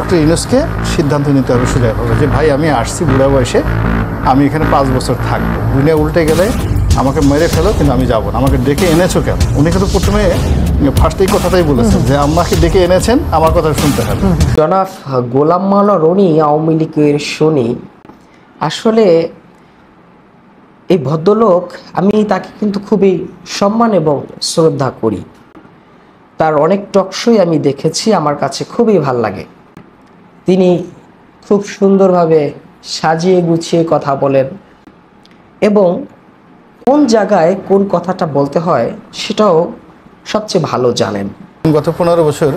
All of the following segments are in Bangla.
ডক্টর ইউনুসকে সিদ্ধান্ত নিতে হবে সোজাভাবে যে ভাই আমি আসছি বুড়া বয়সে আমি এখানে পাঁচ বছর থাকবো দুনিয়া উল্টে গেলে আমাকে মেরে ফেলো কিন্তু আমি যাবো না আমাকে ডেকে এনেছো কেন উনি কিন্তু প্রথমে ফার্স্ট এই কথাটাই বলেছেন যে আমাকে ডেকে এনেছেন আমার কথা শুনতে হবে জনাব গোলাম মাল রনি আওয়ামী লীগের শনি আসলে এই ভদ্রলোক আমি তাকে কিন্তু খুবই সম্মান এবং শ্রদ্ধা করি তার অনেক টকশই আমি দেখেছি আমার কাছে খুবই ভাল লাগে তিনি খুব সুন্দরভাবে সাজিয়ে গুছিয়ে কথা বলেন এবং কোন জায়গায় কোন কথাটা বলতে হয় সেটাও সবচেয়ে ভালো জানেন গত পনেরো বছর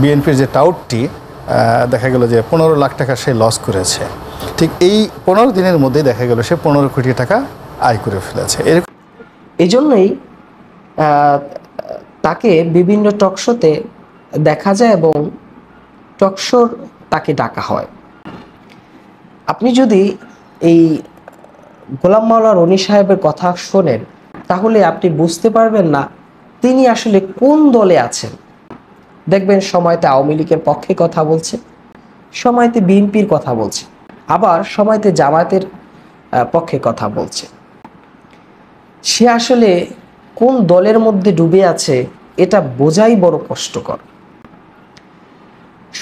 বিএনপির যে টাউটটি দেখা গেল যে পনেরো লাখ টাকা সে লস করেছে ঠিক এই পনেরো দিনের মধ্যে দেখা গেল সে পনেরো কোটি টাকা আয় করে ফেলেছে এই জন্যই তাকে বিভিন্ন টকশোতে দেখা যায় এবং টকশোর তাকে ডাকা হয় আপনি যদি এই গোলাম মাওলা রনি সাহেবের কথা শোনেন তাহলে আপনি বুঝতে পারবেন না তিনি আসলে কোন দলে আছেন দেখবেন সময়তে আওয়ামী লীগের পক্ষে কথা বলছে সময়তে বিএনপির কথা বলছে আবার সময়তে জামায়াতের পক্ষে কথা বলছে সে আসলে কোন দলের মধ্যে ডুবে আছে এটা বোঝাই বড় কষ্টকর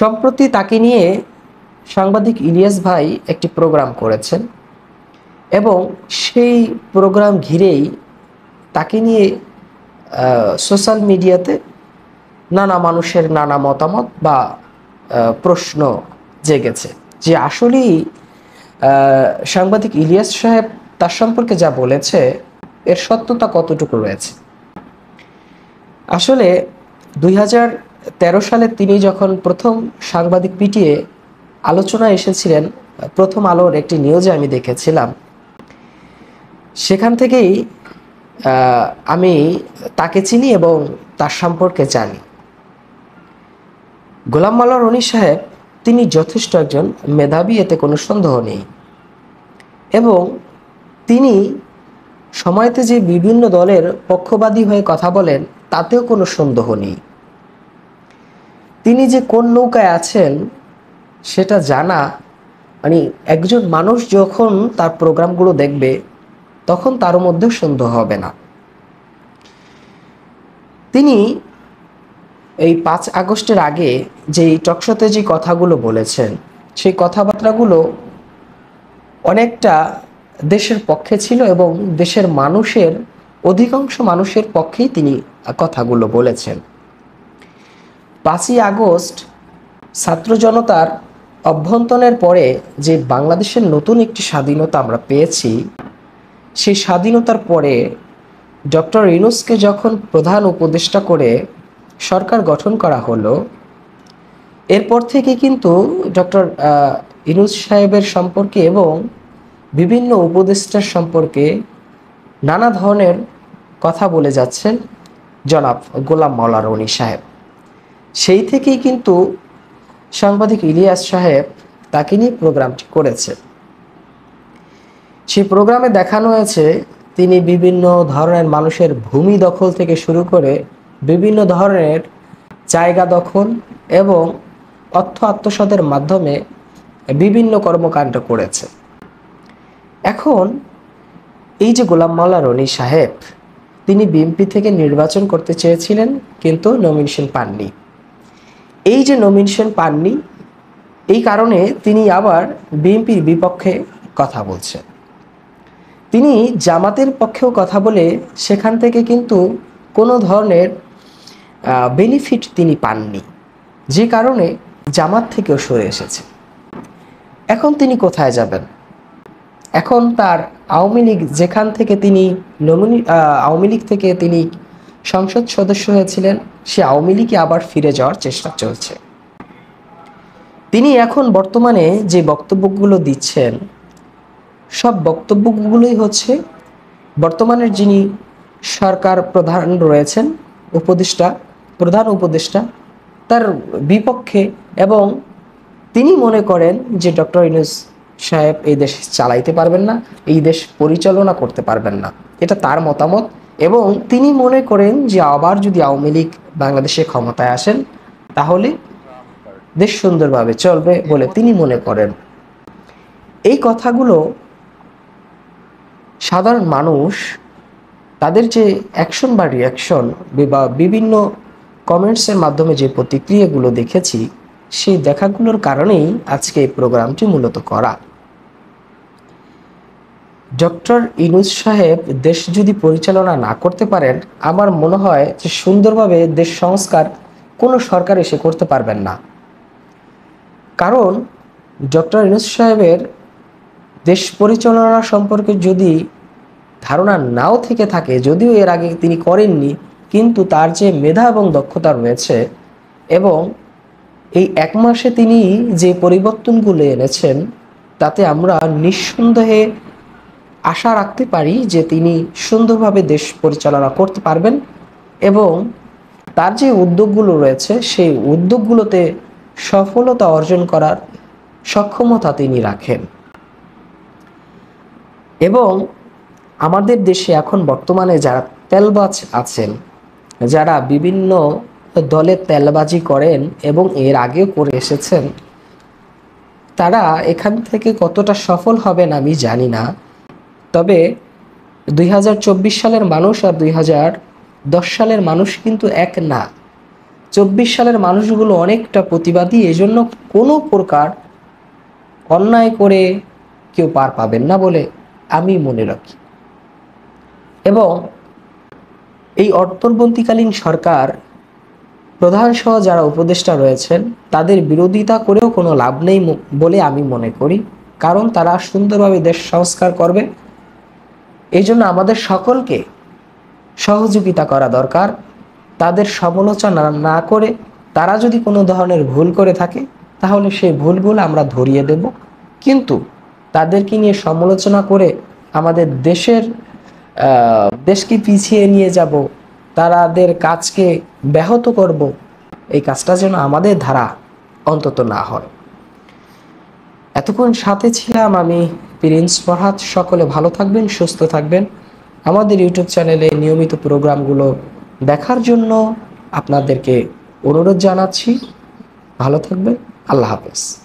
সম্প্রতি তাকে নিয়ে সাংবাদিক ইলিয়াস ভাই একটি প্রোগ্রাম করেছেন এবং সেই প্রোগ্রাম ঘিরেই তাকে নিয়ে সোশ্যাল মিডিয়াতে নানা মানুষের নানা মতামত বা প্রশ্ন জেগেছে যে আসলেই সাংবাদিক ইলিয়াস সাহেব তার সম্পর্কে যা বলেছে এর সত্যতা কতটুকু রয়েছে আসলে দুই তেরো সালে তিনি যখন প্রথম সাংবাদিক পিটিয়ে আলোচনা এসেছিলেন প্রথম আলোর একটি নিউজে আমি দেখেছিলাম সেখান থেকেই আমি তাকে চিনি এবং তার সম্পর্কে জানি গোলাম মাল রনি সাহেব তিনি যথেষ্ট একজন মেধাবী এতে কোনো সন্দেহ নেই এবং তিনি সময়তে যে বিভিন্ন দলের পক্ষবাদী হয়ে কথা বলেন তাতেও কোনো সন্দেহ নেই তিনি যে কোন নৌকায় আছেন সেটা জানা মানে একজন মানুষ যখন তার প্রোগ্রামগুলো দেখবে তখন তার মধ্যে সন্দেহ হবে না তিনি এই পাঁচ আগস্টের আগে যে টকশোতে যে কথাগুলো বলেছেন সেই কথাবার্তাগুলো অনেকটা দেশের পক্ষে ছিল এবং দেশের মানুষের অধিকাংশ মানুষের পক্ষেই তিনি কথাগুলো বলেছেন পাঁচই আগস্ট ছাত্র জনতার অভ্যন্তরের পরে যে বাংলাদেশের নতুন একটি স্বাধীনতা আমরা পেয়েছি সেই স্বাধীনতার পরে ডক্টর ইনুসকে যখন প্রধান উপদেষ্টা করে সরকার গঠন করা হলো এরপর থেকে কিন্তু ডক্টর ইনুস সাহেবের সম্পর্কে এবং বিভিন্ন উপদেষ্টার সম্পর্কে নানা ধরনের কথা বলে যাচ্ছেন জনাব গোলাম মৌলা রনি সাহেব সেই থেকেই কিন্তু সাংবাদিক ইলিয়াস সাহেব তাকে নিয়ে প্রোগ্রামটি করেছে সেই প্রোগ্রামে দেখানো হয়েছে তিনি বিভিন্ন ধরনের মানুষের ভূমি দখল থেকে শুরু করে বিভিন্ন ধরনের জায়গা দখল এবং অর্থ আত্মসাদের মাধ্যমে বিভিন্ন কর্মকাণ্ড করেছে এখন এই যে গোলাম মাওলা রনি সাহেব তিনি বিএমপি থেকে নির্বাচন করতে চেয়েছিলেন কিন্তু নমিনেশন পাননি এই যে নমিনেশন পাননি এই কারণে তিনি আবার বিএনপির বিপক্ষে কথা বলছেন তিনি জামাতের পক্ষেও কথা বলে সেখান থেকে কিন্তু কোনো ধরনের বেনিফিট তিনি পাননি যে কারণে জামাত থেকেও সরে এসেছে এখন তিনি কোথায় যাবেন এখন তার আওয়ামী লীগ যেখান থেকে তিনি নমিনি আওয়ামী লীগ থেকে তিনি সংসদ সদস্য হয়েছিলেন সে আওয়ামী লীগে আবার ফিরে যাওয়ার চেষ্টা চলছে তিনি এখন বর্তমানে যে বক্তব্যগুলো দিচ্ছেন সব বক্তব্যগুলোই হচ্ছে বর্তমানের যিনি সরকার প্রধান রয়েছেন উপদেষ্টা প্রধান উপদেষ্টা তার বিপক্ষে এবং তিনি মনে করেন যে ডক্টর ইনুস সাহেব এই দেশ চালাইতে পারবেন না এই দেশ পরিচালনা করতে পারবেন না এটা তার মতামত এবং তিনি মনে করেন যে আবার যদি আওয়ামী লীগ বাংলাদেশে ক্ষমতায় আসেন তাহলে বেশ সুন্দরভাবে চলবে বলে তিনি মনে করেন এই কথাগুলো সাধারণ মানুষ তাদের যে অ্যাকশন বা রিয়াকশন বা বিভিন্ন কমেন্টসের মাধ্যমে যে প্রতিক্রিয়াগুলো দেখেছি সেই দেখাগুলোর কারণেই আজকে এই প্রোগ্রামটি মূলত করা ডক্টর ইনুজ সাহেব দেশ যদি পরিচালনা না করতে পারেন আমার মনে হয় যে সুন্দরভাবে দেশ সংস্কার কোনো সরকার এসে করতে পারবেন না কারণ ডক্টর ইনুজ সাহেবের দেশ পরিচালনা সম্পর্কে যদি ধারণা নাও থেকে থাকে যদিও এর আগে তিনি করেননি কিন্তু তার যে মেধা এবং দক্ষতা রয়েছে এবং এই এক মাসে তিনি যে পরিবর্তনগুলো এনেছেন তাতে আমরা নিঃসন্দেহে আশা রাখতে পারি যে তিনি সুন্দরভাবে দেশ পরিচালনা করতে পারবেন এবং তার যে উদ্যোগগুলো রয়েছে সেই উদ্যোগগুলোতে সফলতা অর্জন করার সক্ষমতা তিনি রাখেন এবং আমাদের দেশে এখন বর্তমানে যারা তেলবাজ আছেন যারা বিভিন্ন দলে তেলবাজি করেন এবং এর আগেও করে এসেছেন তারা এখান থেকে কতটা সফল হবেন আমি জানি না তবে দুই সালের মানুষ আর দুই সালের মানুষ কিন্তু এক না চব্বিশ সালের মানুষগুলো অনেকটা প্রতিবাদী এজন্য কোনো প্রকার অন্যায় করে কেউ পার পাবেন না বলে আমি মনে রাখি এবং এই অর্থবন্তীকালীন সরকার প্রধানসহ যারা উপদেষ্টা রয়েছেন তাদের বিরোধিতা করেও কোনো লাভ নেই বলে আমি মনে করি কারণ তারা সুন্দরভাবে দেশ সংস্কার করবে এই জন্য আমাদের সকলকে সহযোগিতা করা দরকার তাদের সমালোচনা না করে তারা যদি কোনো ধরনের ভুল করে থাকে তাহলে সেই ভুলগুলো আমরা ধরিয়ে দেব কিন্তু তাদেরকে নিয়ে সমালোচনা করে আমাদের দেশের দেশকে পিছিয়ে নিয়ে যাব তারাদের কাজকে ব্যাহত করব এই কাজটা যেন আমাদের ধারা অন্তত না হয় এতক্ষণ সাথে ছিলাম আমি প্রিন্স ফরহাদ সকলে ভালো থাকবেন সুস্থ থাকবেন আমাদের ইউটিউব চ্যানেলে নিয়মিত প্রোগ্রামগুলো দেখার জন্য আপনাদেরকে অনুরোধ জানাচ্ছি ভালো থাকবেন আল্লাহ হাফেজ